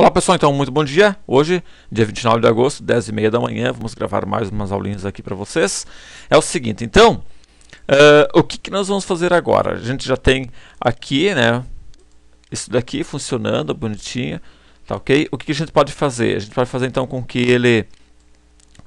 Olá pessoal, então muito bom dia. Hoje, dia 29 de agosto, 10h30 da manhã, vamos gravar mais umas aulinhas aqui para vocês. É o seguinte, então, uh, o que, que nós vamos fazer agora? A gente já tem aqui, né, isso daqui funcionando, bonitinho, tá ok? O que, que a gente pode fazer? A gente pode fazer então com que ele,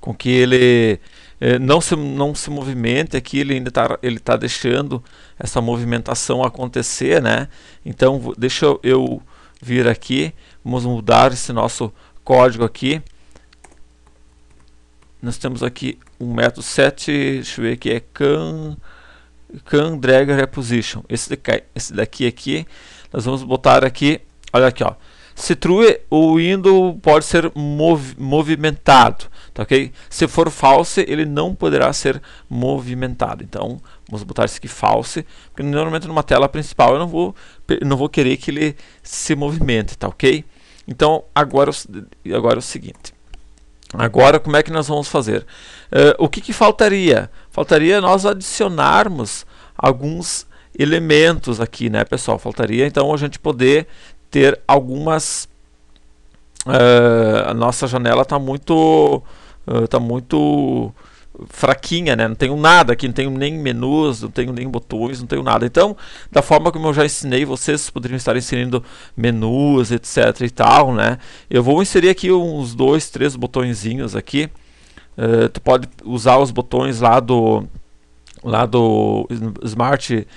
com que ele eh, não, se, não se movimente aqui, ele ainda está ele tá deixando essa movimentação acontecer, né? Então, deixa eu vir aqui, vamos mudar esse nosso código aqui. Nós temos aqui um método set, deixa eu ver aqui, é can, can drag reposition. Esse daqui, esse daqui aqui, nós vamos botar aqui, olha aqui ó. Se true, o window pode ser mov, movimentado. Tá ok? Se for false, ele não poderá ser movimentado. Então, vamos botar isso aqui false, porque normalmente numa tela principal eu não vou, não vou querer que ele se movimente, tá ok? Então, agora, agora é o seguinte. Agora, como é que nós vamos fazer? Uh, o que, que faltaria? Faltaria nós adicionarmos alguns elementos aqui, né, pessoal? Faltaria, então, a gente poder ter algumas... Uh, a nossa janela está muito ah, tá muito fraquinha, né? Não tenho nada aqui, não tenho nem menus, não tenho nem botões, não tenho nada. Então, da forma como eu já ensinei, vocês poderiam estar inserindo menus, etc e tal, né? Eu vou inserir aqui uns dois, três botõezinhos aqui. Uh, tu pode usar os botões lá do lá do Smart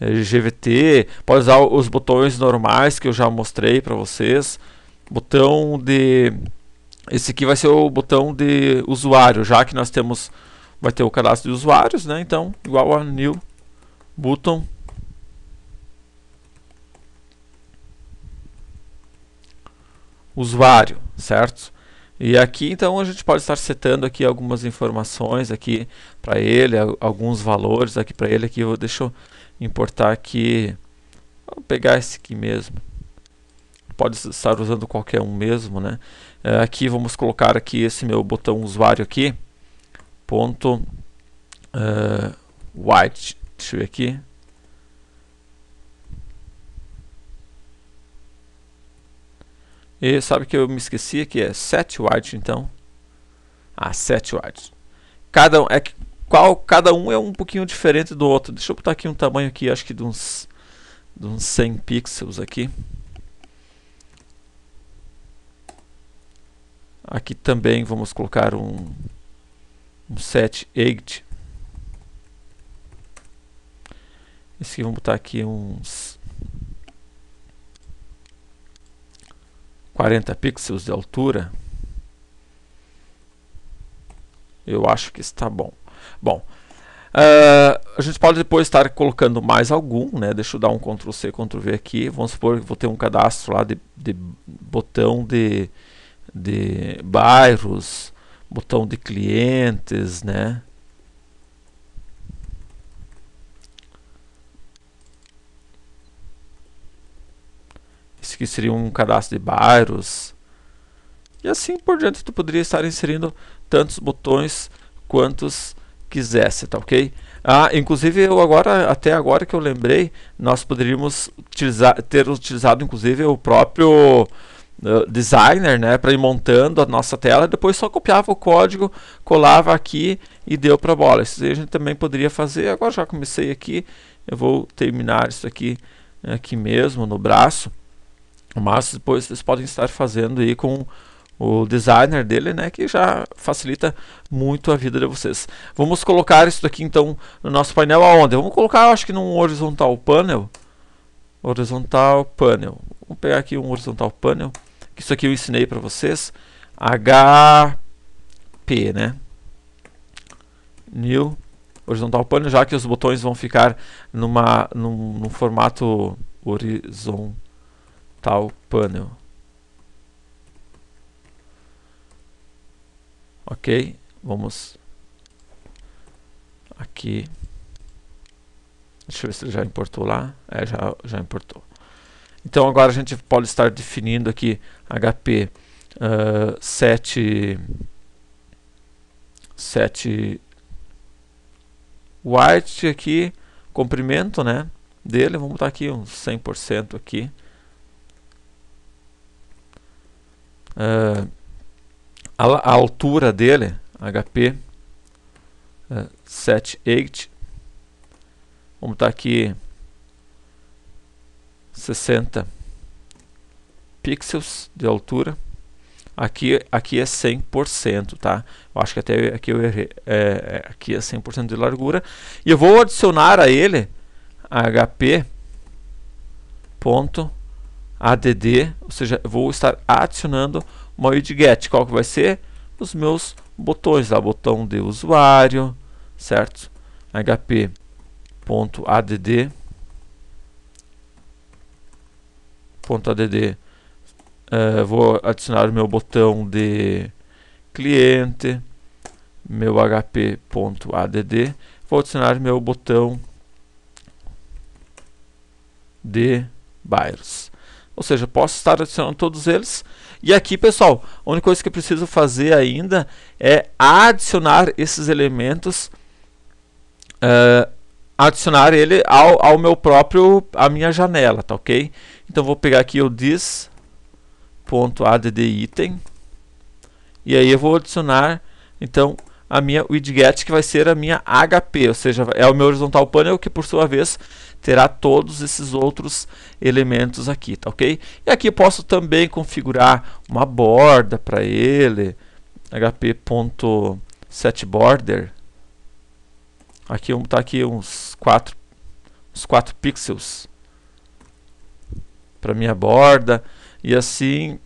eh, GVT, pode usar os botões normais que eu já mostrei para vocês. Botão de esse aqui vai ser o botão de usuário, já que nós temos vai ter o cadastro de usuários, né? Então, igual a new button usuário, certo? E aqui então a gente pode estar setando aqui algumas informações aqui para ele, alguns valores aqui para ele aqui, eu deixa eu importar aqui. Vou pegar esse aqui mesmo. Pode estar usando qualquer um mesmo, né? É, aqui vamos colocar aqui esse meu botão usuário aqui ponto uh, white deixa eu ver aqui e sabe que eu me esqueci que é set white então ah set white cada um é qual cada um é um pouquinho diferente do outro deixa eu botar aqui um tamanho aqui acho que de uns de uns 100 pixels aqui Aqui também vamos colocar um, um set eight. Esse aqui vamos botar aqui uns 40 pixels de altura. Eu acho que está bom. Bom, uh, a gente pode depois estar colocando mais algum, né? Deixa eu dar um Ctrl C, Ctrl V aqui. Vamos supor que vou ter um cadastro lá de, de botão de de bairros, botão de clientes, né? Isso aqui seria um cadastro de bairros. E assim por diante, tu poderia estar inserindo tantos botões quantos quisesse, tá ok? Ah, inclusive eu agora, até agora que eu lembrei, nós poderíamos utilizar, ter utilizado inclusive o próprio ah, designer, né, para ir montando a nossa tela, depois só copiava o código, colava aqui e deu para bola. Isso a gente também poderia fazer. Agora já comecei aqui, eu vou terminar isso aqui aqui mesmo no braço. Mas depois vocês podem estar fazendo aí com o designer dele, né, que já facilita muito a vida de vocês. Vamos colocar isso aqui então no nosso painel aonde? Vamos colocar, acho que num horizontal panel. Horizontal panel. Vou pegar aqui um horizontal panel. Isso aqui eu ensinei para vocês. HP, né? New horizontal panel já que os botões vão ficar numa, num, num formato horizontal panel. Ok, vamos aqui. Deixa eu ver se ele já importou lá. É, já, já importou. Então agora a gente pode estar definindo aqui HP uh, 7, 7 white aqui, comprimento né, dele, vamos botar aqui uns 100% aqui. Uh, a, a, altura dele, HP uh, 8, vamos botar aqui 60 pixels de altura. Aqui, aqui é 100%, tá? Eu acho que até aqui eu errei. É, é aqui é 100% de largura. E eu vou adicionar a ele hp.add, ou seja, vou estar adicionando uma widget. Qual que vai ser? Os meus botões lá, botão de usuário, certo? hp.add .add uh, eh, vou adicionar o meu botão de cliente, meu hp.add, vou adicionar meu botão de bairros. Ou seja, posso estar adicionando todos eles. E aqui, pessoal, a única coisa que eu preciso fazer ainda é adicionar esses elementos, uh, adicionar ele ao, ao meu próprio, a minha janela, tá ok? Então vou pegar aqui o this.addItem e aí eu vou adicionar então a minha widget que vai ser a minha HP, ou seja, é o meu horizontal panel que por sua vez terá todos esses outros elementos aqui, tá ok? E aqui eu posso também configurar uma borda para ele, hp.setBorder. Aqui está aqui uns 4 uns 4 pixels para minha borda e assim.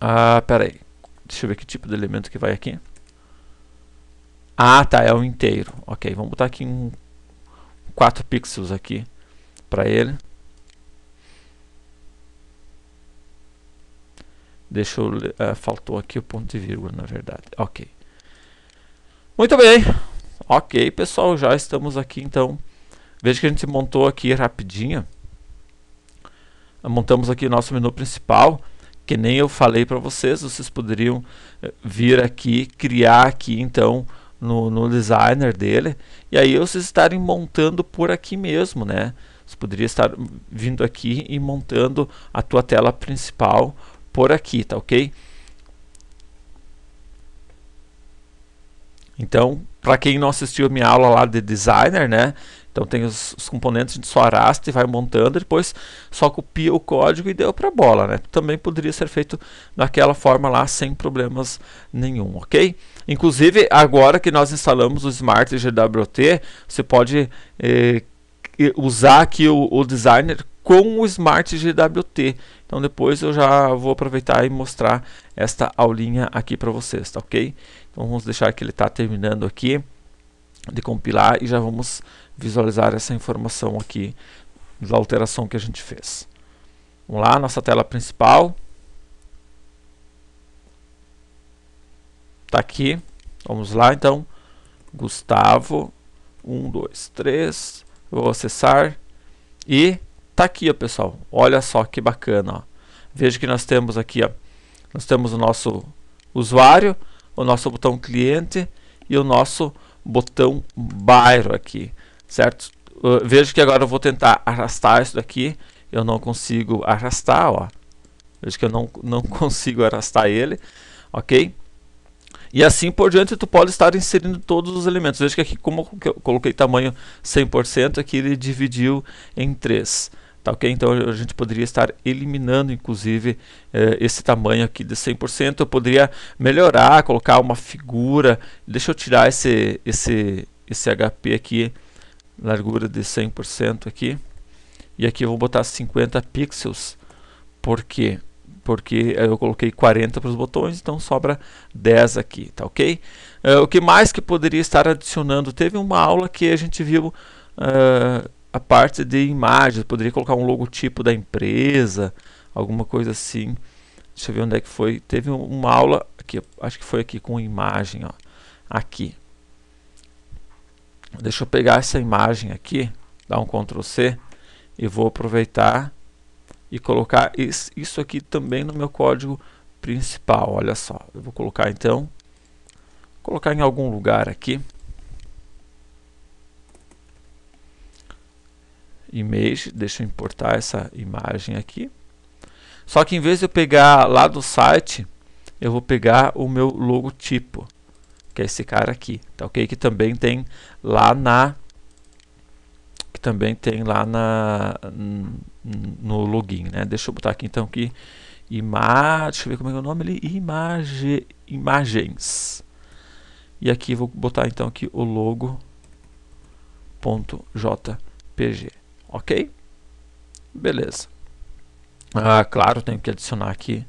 Ah, peraí. Deixa eu ver que tipo de elemento que vai aqui. Ah, tá, é o inteiro. Ok, vamos botar aqui um 4 pixels aqui para ele. Deixa eu, uh, faltou aqui o ponto de vírgula, na verdade. Ok. Muito bem. Ok, pessoal, já estamos aqui então. Veja que a gente montou aqui rapidinho montamos aqui nosso menu principal, que nem eu falei para vocês, vocês poderiam eh, vir aqui, criar aqui então no, no designer dele, e aí vocês estarem montando por aqui mesmo, né? Você poderia estar vindo aqui e montando a tua tela principal por aqui, tá ok? Então, para quem não assistiu minha aula lá de designer, né? Então tem os, os, componentes, a gente só arrasta e vai montando, depois só copia o código e deu para a bola, né? Também poderia ser feito daquela forma lá sem problemas nenhum, ok? Inclusive, agora que nós instalamos o Smart GWT, você pode eh, usar aqui o, o designer com o Smart GWT. Então depois eu já vou aproveitar e mostrar esta aulinha aqui para vocês, tá ok? Então vamos deixar que ele está terminando aqui de compilar e já vamos visualizar essa informação aqui da alteração que a gente fez. Vamos lá, nossa tela principal. Está aqui. Vamos lá, então. Gustavo, um, dois, três, Vou acessar. E tá aqui, ó, pessoal. Olha só que bacana. Ó. Veja que nós temos aqui, ó. Nós temos o nosso usuário, o nosso botão cliente e o nosso botão bairro aqui certo? Uh, ah, vejo que agora eu vou tentar arrastar isso daqui, eu não consigo arrastar, ó. Vejo que eu não, não consigo arrastar ele, ok? E assim por diante tu pode estar inserindo todos os elementos. Veja que aqui como eu coloquei tamanho 100%, aqui ele dividiu em 3. Tá, ok Então a gente poderia estar eliminando inclusive eh, esse tamanho aqui de 100%. Eu poderia melhorar, colocar uma figura. Deixa eu tirar esse, esse, esse HP aqui largura de 100% aqui. E aqui eu vou botar 50 pixels. Por quê? Porque eu coloquei 40 para os botões, então sobra 10 aqui, tá ok? Uh, o que mais que poderia estar adicionando? Teve uma aula que a gente viu uh, a parte de imagens. Poderia colocar um logotipo da empresa, alguma coisa assim. Deixa eu ver onde é que foi. Teve uma aula, aqui, acho que foi aqui com imagem, ó. Aqui, Deixa eu pegar essa imagem aqui, dar um Ctrl C e vou aproveitar e colocar isso aqui também no meu código principal. Olha só, eu vou colocar então, colocar em algum lugar aqui. Image, deixa eu importar essa imagem aqui. Só que em vez de eu pegar lá do site, eu vou pegar o meu logotipo que é esse cara aqui, tá ok? Que também tem lá na que também tem lá na no login, né? Deixa eu botar aqui então que imagem, deixa eu ver como é, é o nome ali, imagem, imagens. E aqui vou botar então aqui o logo.jpg, ok? Beleza. Ah, claro, tenho que adicionar aqui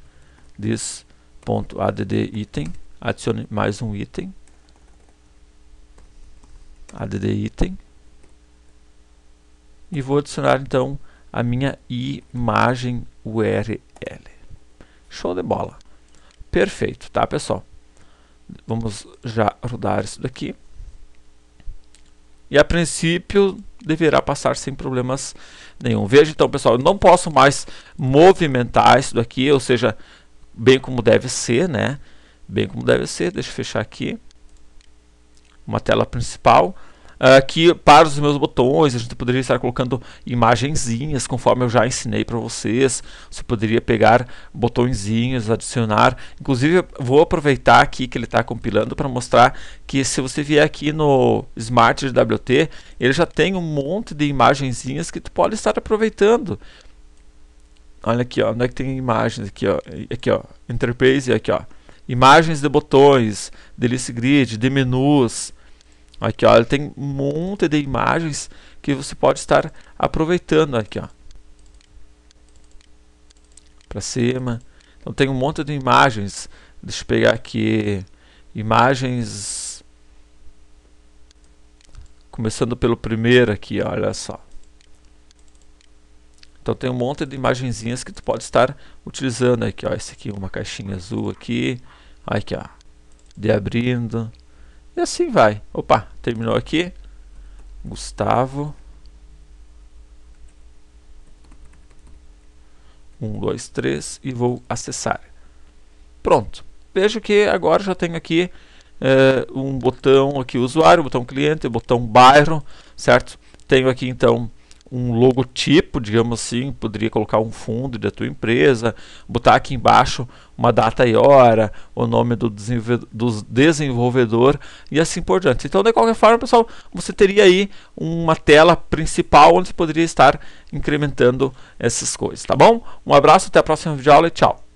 this.add item adicione mais um item, add item, e vou adicionar então a minha imagem URL. Show de bola. Perfeito, tá pessoal? Vamos já rodar isso daqui. E a princípio deverá passar sem problemas nenhum. Veja então pessoal, eu não posso mais movimentar isso daqui, ou seja, bem como deve ser, né? bem como deve ser. Deixa eu fechar aqui. Uma tela principal. Aqui ah, para os meus botões, a gente poderia estar colocando imagenzinhas, conforme eu já ensinei para vocês. Você poderia pegar botõezinhos, adicionar. Inclusive, vou aproveitar aqui que ele está compilando para mostrar que se você vier aqui no Smart WT, ele já tem um monte de imagenzinhas que tu pode estar aproveitando. Olha aqui, ó, onde é que tem imagens aqui, ó, aqui, ó, interface aqui, ó imagens de botões, de list grid, de menus. Aqui, olha tem um monte de imagens que você pode estar aproveitando aqui, ó. Para cima. Então tem um monte de imagens. Deixa eu pegar aqui imagens começando pelo primeiro aqui, olha só. Então tem um monte de imagenzinhas que tu pode estar utilizando aqui, ó, esse aqui uma caixinha azul aqui, aqui ó, de abrindo e assim vai. Opa, terminou aqui. Gustavo. Um, dois, três e vou acessar. Pronto. Vejo que agora já tenho aqui eh, um botão aqui usuário, botão cliente, botão bairro, certo? Tenho aqui então um logotipo, digamos assim, poderia colocar um fundo da tua empresa, botar aqui embaixo uma data e hora, o nome do, desenvolvedor e assim por diante. Então, de qualquer forma, pessoal, você teria aí uma tela principal onde você poderia estar incrementando essas coisas, tá bom? Um abraço, até a próxima videoaula e tchau!